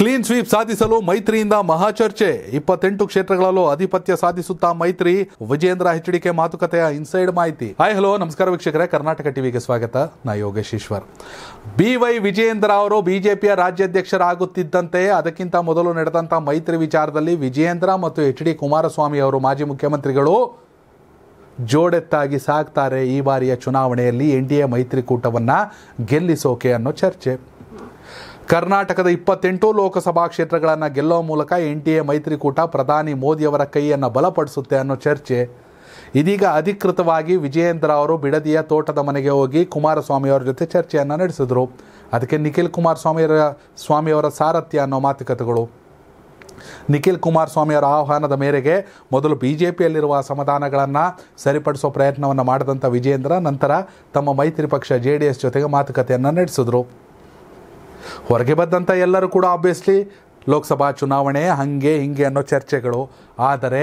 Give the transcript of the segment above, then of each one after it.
clean sweep ಸಾಧಿಸಲು ಮೈತ್ರಿಯಿಂದ ಮಹಾಚರ್ಚೆ ಇಪ್ಪತ್ತೆಂಟು ಕ್ಷೇತ್ರಗಳಲ್ಲೂ ಆಧಿಪತ್ಯ ಸಾಧಿಸುತ್ತಾ ಮೈತ್ರಿ ವಿಜೇಂದ್ರ ಹೆಚ್ಡಿಕೆ ಮಾತುಕತೆಯ ಇನ್ಸೈಡ್ ಮಾಹಿತಿ ಹಾಯ್ ಹಲೋ ನಮಸ್ಕಾರ ವೀಕ್ಷಕರೇ ಕರ್ನಾಟಕ ಟಿವಿಗೆ ಸ್ವಾಗತ ನಾ ಯೋಗೇಶ್ ಈಶ್ವರ್ ಬಿ ವೈ ವಿಜೇಂದ್ರ ಅವರು ಬಿಜೆಪಿಯ ರಾಜ್ಯಾಧ್ಯಕ್ಷರಾಗುತ್ತಿದ್ದಂತೆ ಅದಕ್ಕಿಂತ ಮೊದಲು ನಡೆದಂತಹ ಮೈತ್ರಿ ವಿಚಾರದಲ್ಲಿ ವಿಜಯೇಂದ್ರ ಮತ್ತು ಎಚ್ ಡಿ ಕುಮಾರಸ್ವಾಮಿ ಅವರು ಮಾಜಿ ಮುಖ್ಯಮಂತ್ರಿಗಳು ಜೋಡೆತ್ತಾಗಿ ಸಾಕ್ತಾರೆ ಈ ಬಾರಿಯ ಚುನಾವಣೆಯಲ್ಲಿ ಎನ್ ಡಿ ಎ ಮೈತ್ರಿಕೂಟವನ್ನು ಗೆಲ್ಲಿಸೋಕೆ ಅನ್ನೋ ಚರ್ಚೆ ಕರ್ನಾಟಕದ ಇಪ್ಪತ್ತೆಂಟು ಲೋಕಸಭಾ ಕ್ಷೇತ್ರಗಳನ್ನು ಗೆಲ್ಲುವ ಮೂಲಕ ಎನ್ ಟಿ ಎ ಮೈತ್ರಿಕೂಟ ಪ್ರಧಾನಿ ಮೋದಿಯವರ ಕೈಯನ್ನು ಬಲಪಡಿಸುತ್ತೆ ಅನ್ನೋ ಚರ್ಚೆ ಇದೀಗ ಅಧಿಕೃತವಾಗಿ ವಿಜಯೇಂದ್ರ ಅವರು ಬಿಡದಿಯ ತೋಟದ ಮನೆಗೆ ಹೋಗಿ ಕುಮಾರಸ್ವಾಮಿ ಅವರ ಜೊತೆ ಚರ್ಚೆಯನ್ನು ನಡೆಸಿದರು ಅದಕ್ಕೆ ನಿಖಿಲ್ ಕುಮಾರಸ್ವಾಮಿಯವರ ಸ್ವಾಮಿಯವರ ಸಾರಥ್ಯ ಅನ್ನೋ ಮಾತುಕತೆಗಳು ನಿಖಿಲ್ ಕುಮಾರಸ್ವಾಮಿ ಅವರ ಆಹ್ವಾನದ ಮೇರೆಗೆ ಮೊದಲು ಬಿ ಜೆ ಪಿಯಲ್ಲಿರುವ ಅಸಮಾಧಾನಗಳನ್ನು ಸರಿಪಡಿಸೋ ಪ್ರಯತ್ನವನ್ನು ಮಾಡಿದಂಥ ವಿಜೇಂದ್ರ ನಂತರ ತಮ್ಮ ಮೈತ್ರಿ ಪಕ್ಷ ಜೆ ಡಿ ಎಸ್ ಜೊತೆಗೆ ಮಾತುಕತೆಯನ್ನು ನಡೆಸಿದರು ಹೊರಗೆ ಬಂದಂಥ ಎಲ್ಲರೂ ಕೂಡ ಆಬ್ವಿಯಸ್ಲಿ ಲೋಕಸಭಾ ಚುನಾವಣೆ ಹಂಗೆ ಹಿಂಗೆ ಅನ್ನೋ ಚರ್ಚೆಗಳು ಆದರೆ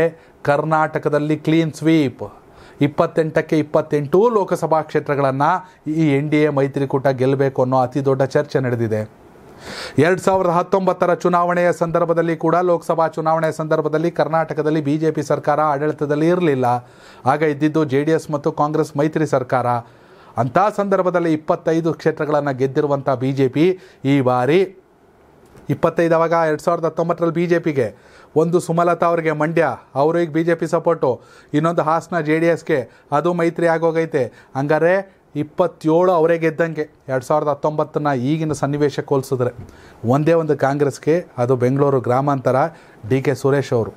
ಕರ್ನಾಟಕದಲ್ಲಿ ಕ್ಲೀನ್ ಸ್ವೀಪ್ ಇಪ್ಪತ್ತೆಂಟಕ್ಕೆ ಇಪ್ಪತ್ತೆಂಟು ಲೋಕಸಭಾ ಕ್ಷೇತ್ರಗಳನ್ನು ಈ ಎನ್ ಡಿ ಎ ಮೈತ್ರಿಕೂಟ ಗೆಲ್ಲಬೇಕು ಅನ್ನೋ ಅತಿ ದೊಡ್ಡ ಚರ್ಚೆ ನಡೆದಿದೆ ಎರಡು ಸಾವಿರದ ಹತ್ತೊಂಬತ್ತರ ಚುನಾವಣೆಯ ಸಂದರ್ಭದಲ್ಲಿ ಕೂಡ ಲೋಕಸಭಾ ಚುನಾವಣೆಯ ಸಂದರ್ಭದಲ್ಲಿ ಕರ್ನಾಟಕದಲ್ಲಿ ಬಿ ಜೆ ಪಿ ಸರ್ಕಾರ ಆಡಳಿತದಲ್ಲಿ ಇರಲಿಲ್ಲ ಆಗ ಇದ್ದಿದ್ದು ಜೆ ಡಿ ಎಸ್ ಮತ್ತು ಕಾಂಗ್ರೆಸ್ ಮೈತ್ರಿ ಸರ್ಕಾರ ಅಂಥ ಸಂದರ್ಭದಲ್ಲಿ ಇಪ್ಪತ್ತೈದು ಕ್ಷೇತ್ರಗಳನ್ನು ಗೆದ್ದಿರುವಂಥ ಬಿ ಜೆ ಪಿ ಈ ಬಾರಿ ಇಪ್ಪತ್ತೈದು ಅವಾಗ ಎರಡು ಸಾವಿರದ ಹತ್ತೊಂಬತ್ತರಲ್ಲಿ ಬಿ ಜೆ ಪಿಗೆ ಒಂದು ಸುಮಲತಾ ಅವರಿಗೆ ಮಂಡ್ಯ ಅವ್ರಿಗೆ ಬಿ ಜೆ ಪಿ ಸಪೋರ್ಟು ಇನ್ನೊಂದು ಹಾಸನ ಜೆ ಡಿ ಎಸ್ಗೆ ಅದು ಮೈತ್ರಿ ಆಗೋಗೈತೆ ಹಂಗಾರೆ ಇಪ್ಪತ್ತೇಳು ಅವರೇ ಗೆದ್ದಂಗೆ ಎರಡು ಸಾವಿರದ ಹತ್ತೊಂಬತ್ತನ್ನ ಈಗಿನ ಸನ್ನಿವೇಶಕ್ಕೆ ಹೋಲಿಸಿದ್ರೆ ಒಂದೇ ಒಂದು ಕಾಂಗ್ರೆಸ್ಗೆ ಅದು ಬೆಂಗಳೂರು ಗ್ರಾಮಾಂತರ ಡಿ ಕೆ ಸುರೇಶ್ ಅವರು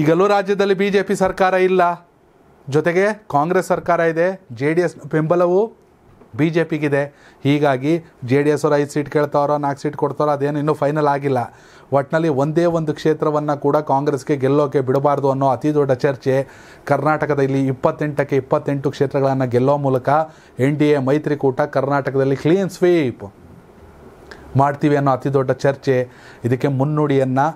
ಈಗಲೂ ರಾಜ್ಯದಲ್ಲಿ ಬಿ ಜೆ ಪಿ ಸರ್ಕಾರ ಇಲ್ಲ ಜೊತೆಗೆ ಕಾಂಗ್ರೆಸ್ ಸರ್ಕಾರ ಇದೆ ಜೆ ಡಿ ಎಸ್ ಬೆಂಬಲವು ಬಿ ಜೆ ಪಿಗಿದೆ ಹೀಗಾಗಿ ಜೆ ಡಿ ಎಸ್ ಅವರು ಐದು ಸೀಟ್ ಕೇಳ್ತಾವ್ರೋ ನಾಲ್ಕು ಸೀಟ್ ಕೊಡ್ತಾರೋ ಅದೇನು ಇನ್ನೂ ಫೈನಲ್ ಆಗಿಲ್ಲ ಒಟ್ಟಿನಲ್ಲಿ ಒಂದೇ ಒಂದು ಕ್ಷೇತ್ರವನ್ನು ಕೂಡ ಕಾಂಗ್ರೆಸ್ಗೆ ಗೆಲ್ಲೋಕೆ ಬಿಡಬಾರ್ದು ಅನ್ನೋ ಅತಿ ದೊಡ್ಡ ಚರ್ಚೆ ಕರ್ನಾಟಕದಲ್ಲಿ ಇಪ್ಪತ್ತೆಂಟಕ್ಕೆ ಇಪ್ಪತ್ತೆಂಟು ಕ್ಷೇತ್ರಗಳನ್ನು ಗೆಲ್ಲೋ ಮೂಲಕ ಎನ್ ಡಿ ಎ ಮೈತ್ರಿಕೂಟ ಕರ್ನಾಟಕದಲ್ಲಿ ಕ್ಲೀನ್ ಸ್ವೀಪ್ ಮಾಡ್ತೀವಿ ಅನ್ನೋ ಅತಿ ದೊಡ್ಡ ಚರ್ಚೆ ಇದಕ್ಕೆ ಮುನ್ನುಡಿಯನ್ನು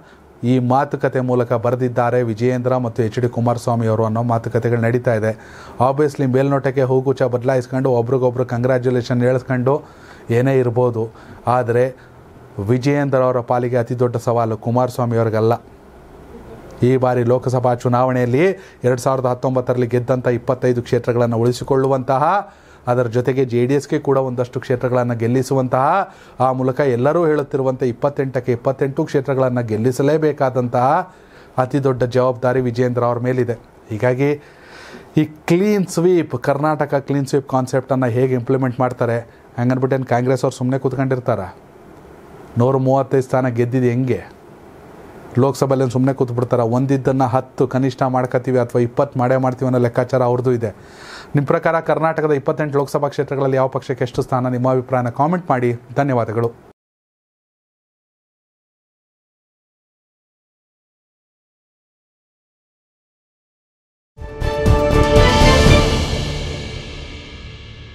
ಈ ಮಾತುಕತೆ ಮೂಲಕ ಬರೆದಿದ್ದಾರೆ ವಿಜಯೇಂದ್ರ ಮತ್ತು ಎಚ್ ಡಿ ಕುಮಾರಸ್ವಾಮಿ ಅವರು ಅನ್ನೋ ಮಾತುಕತೆಗಳು ನಡೀತಾ ಇದೆ ಆಬ್ವಿಯಸ್ಲಿ ಮೇಲ್ನೋಟಕ್ಕೆ ಹೂಗುಚ್ಚ ಬದಲಾಯಿಸ್ಕೊಂಡು ಒಬ್ರಿಗೊಬ್ರು ಕಂಗ್ರ್ಯಾಚುಲೇಷನ್ ಹೇಳಿಸ್ಕೊಂಡು ಏನೇ ಇರ್ಬೋದು ಆದರೆ ವಿಜಯೇಂದ್ರ ಅವರ ಪಾಲಿಗೆ ಅತಿ ದೊಡ್ಡ ಸವಾಲು ಕುಮಾರಸ್ವಾಮಿ ಅವ್ರಿಗಲ್ಲ ಈ ಬಾರಿ ಲೋಕಸಭಾ ಚುನಾವಣೆಯಲ್ಲಿ ಎರಡು ಸಾವಿರದ ಹತ್ತೊಂಬತ್ತರಲ್ಲಿ ಗೆದ್ದಂಥ ಇಪ್ಪತ್ತೈದು ಕ್ಷೇತ್ರಗಳನ್ನು ಉಳಿಸಿಕೊಳ್ಳುವಂತಹ ಅದರ ಜೊತೆಗೆ ಜೆ ಡಿ ಎಸ್ಗೆ ಕೂಡ ಒಂದಷ್ಟು ಕ್ಷೇತ್ರಗಳನ್ನು ಗೆಲ್ಲಿಸುವಂತಹ ಆ ಮೂಲಕ ಎಲ್ಲರೂ ಹೇಳುತ್ತಿರುವಂತೆ ಇಪ್ಪತ್ತೆಂಟಕ್ಕೆ ಇಪ್ಪತ್ತೆಂಟು ಕ್ಷೇತ್ರಗಳನ್ನು ಗೆಲ್ಲಿಸಲೇಬೇಕಾದಂತಹ ಅತಿ ದೊಡ್ಡ ಜವಾಬ್ದಾರಿ ವಿಜೇಂದ್ರ ಅವ್ರ ಮೇಲಿದೆ ಹೀಗಾಗಿ ಈ clean sweep Karnataka clean sweep ಕಾನ್ಸೆಪ್ಟನ್ನು ಹೇಗೆ ಇಂಪ್ಲಿಮೆಂಟ್ ಮಾಡ್ತಾರೆ ಹಂಗನ್ಬಿಟ್ಟು ಏನು ಕಾಂಗ್ರೆಸ್ ಅವ್ರು ಸುಮ್ಮನೆ ಕೂತ್ಕೊಂಡಿರ್ತಾರ ನೂರ ಮೂವತ್ತೈದು ಸ್ಥಾನ ಗೆದ್ದಿದೆ ಹೆಂಗೆ ಲೋಕಸಭೆಯಲ್ಲಿ ಸುಮ್ಮನೆ ಕೂತ್ಬಿಡ್ತಾರೆ ಒಂದಿದ್ದನ್ನು ಹತ್ತು ಕನಿಷ್ಠ ಮಾಡ್ಕೋತೀವಿ ಅಥವಾ ಇಪ್ಪತ್ತು ಮಾಡೇ ಮಾಡ್ತೀವಿ ಅನ್ನೋ ಲೆಕ್ಕಾಚಾರ ಅವ್ರದ್ದು ಇದೆ ನಿಮ್ಮ ಪ್ರಕಾರ ಕರ್ನಾಟಕದ ಇಪ್ಪತ್ತೆಂಟು ಲೋಕಸಭಾ ಕ್ಷೇತ್ರಗಳಲ್ಲಿ ಯಾವ ಪಕ್ಷಕ್ಕೆ ಎಷ್ಟು ಸ್ಥಾನ ನಿಮ್ಮ ಅಭಿಪ್ರಾಯನ ಕಾಮೆಂಟ್ ಮಾಡಿ ಧನ್ಯವಾದಗಳು